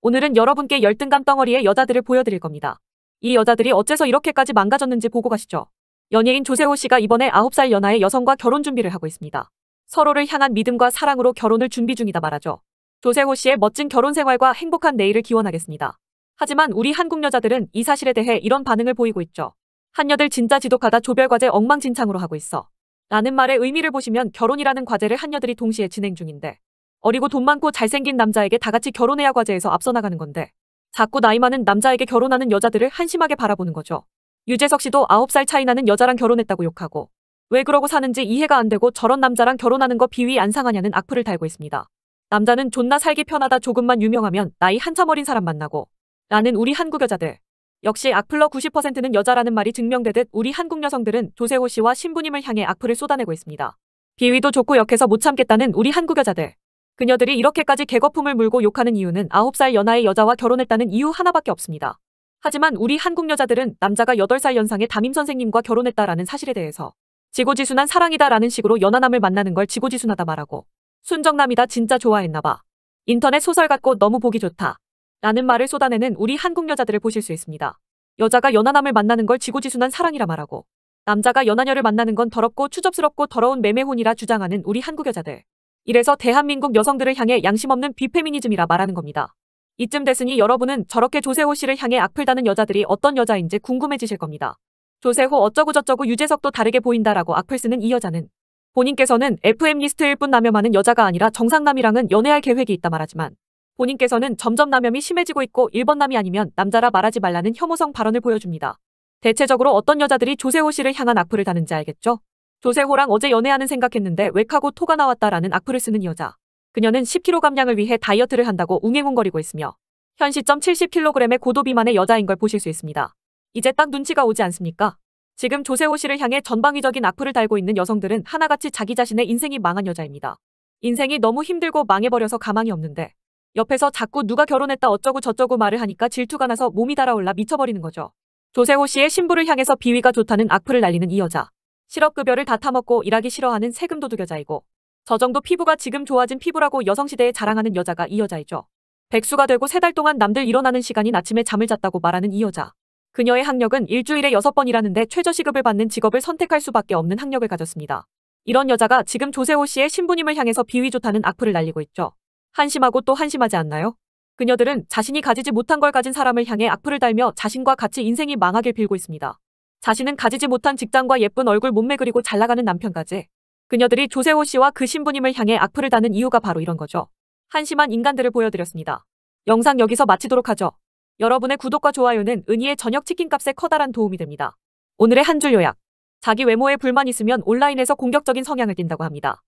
오늘은 여러분께 열등감 덩어리의 여자들을 보여드릴 겁니다. 이 여자들이 어째서 이렇게까지 망가졌는지 보고 가시죠. 연예인 조세호 씨가 이번에 9살 연하의 여성과 결혼 준비를 하고 있습니다. 서로를 향한 믿음과 사랑으로 결혼을 준비 중이다 말하죠. 조세호 씨의 멋진 결혼 생활과 행복한 내일을 기원하겠습니다. 하지만 우리 한국 여자들은 이 사실에 대해 이런 반응을 보이고 있죠. 한여들 진짜 지독하다 조별과제 엉망진창으로 하고 있어. 라는 말의 의미를 보시면 결혼이라는 과제를 한여들이 동시에 진행 중인데 어리고 돈 많고 잘생긴 남자에게 다 같이 결혼해야 과제에서 앞서 나가는 건데 자꾸 나이 많은 남자에게 결혼하는 여자들을 한심하게 바라보는 거죠. 유재석 씨도 9살 차이 나는 여자랑 결혼했다고 욕하고 왜 그러고 사는지 이해가 안 되고 저런 남자랑 결혼하는 거 비위 안 상하냐는 악플을 달고 있습니다. 남자는 존나 살기 편하다 조금만 유명하면 나이 한참 어린 사람 만나고 라는 우리 한국 여자들. 역시 악플러 90%는 여자라는 말이 증명되듯 우리 한국 여성들은 조세호 씨와 신부님을 향해 악플을 쏟아내고 있습니다. 비위도 좋고 역해서 못 참겠다는 우리 한국 여자들. 그녀들이 이렇게까지 개거품을 물고 욕하는 이유는 9살 연하의 여자와 결혼했다는 이유 하나밖에 없습니다. 하지만 우리 한국 여자들은 남자가 8살 연상의 담임선생님과 결혼했다라는 사실에 대해서 지고지순한 사랑이다라는 식으로 연하남을 만나는 걸 지고지순하다 말하고 순정남이다 진짜 좋아했나봐. 인터넷 소설 같고 너무 보기 좋다. 라는 말을 쏟아내는 우리 한국 여자들을 보실 수 있습니다. 여자가 연하남을 만나는 걸 지고지순한 사랑이라 말하고 남자가 연하녀를 만나는 건 더럽고 추접스럽고 더러운 매매혼이라 주장하는 우리 한국 여자들. 이래서 대한민국 여성들을 향해 양심 없는 비페미니즘이라 말하는 겁니다. 이쯤 됐으니 여러분은 저렇게 조세호 씨를 향해 악플 다는 여자들이 어떤 여자인지 궁금해지실 겁니다. 조세호 어쩌고저쩌고 유재석도 다르게 보인다라고 악플 쓰는 이 여자는 본인께서는 FM 리스트일 뿐 남염하는 여자가 아니라 정상남이랑은 연애할 계획이 있다 말하지만 본인께서는 점점 남염이 심해지고 있고 일본남이 아니면 남자라 말하지 말라는 혐오성 발언을 보여줍니다. 대체적으로 어떤 여자들이 조세호 씨를 향한 악플을 다는지 알겠죠? 조세호랑 어제 연애하는 생각했는데 웩카고 토가 나왔다라는 악플을 쓰는 여자. 그녀는 10kg 감량을 위해 다이어트를 한다고 웅행웅거리고 있으며 현 시점 70kg의 고도 비만의 여자인 걸 보실 수 있습니다. 이제 딱 눈치가 오지 않습니까? 지금 조세호 씨를 향해 전방위적인 악플을 달고 있는 여성들은 하나같이 자기 자신의 인생이 망한 여자입니다. 인생이 너무 힘들고 망해버려서 가망이 없는데 옆에서 자꾸 누가 결혼했다 어쩌고 저쩌고 말을 하니까 질투가 나서 몸이 달아올라 미쳐버리는 거죠. 조세호 씨의 신부를 향해서 비위가 좋다는 악플을 날리는 이 여자. 실업급여를 다 타먹고 일하기 싫어하는 세금 도둑여자이고 저 정도 피부가 지금 좋아진 피부라고 여성시대에 자랑하는 여자가 이 여자이죠. 백수가 되고 세 달 동안 남들 일어나는 시간이 아침에 잠을 잤다고 말하는 이 여자. 그녀의 학력은 일주일에 여섯 번이라는데 최저시급을 받는 직업을 선택할 수밖에 없는 학력을 가졌습니다. 이런 여자가 지금 조세호 씨의 신부님을 향해서 비위 좋다는 악플을 날리고 있죠. 한심하고 또 한심하지 않나요? 그녀들은 자신이 가지지 못한 걸 가진 사람을 향해 악플을 달며 자신과 같이 인생이 망하길 빌고 있습니다. 자신은 가지지 못한 직장과 예쁜 얼굴 몸매 그리고 잘나가는 남편까지. 그녀들이 조세호 씨와 그 신부님을 향해 악플을 다는 이유가 바로 이런 거죠. 한심한 인간들을 보여드렸습니다. 영상 여기서 마치도록 하죠. 여러분의 구독과 좋아요는 은희의 저녁 치킨값에 커다란 도움이 됩니다. 오늘의 한 줄 요약. 자기 외모에 불만 있으면 온라인에서 공격적인 성향을 띈다고 합니다.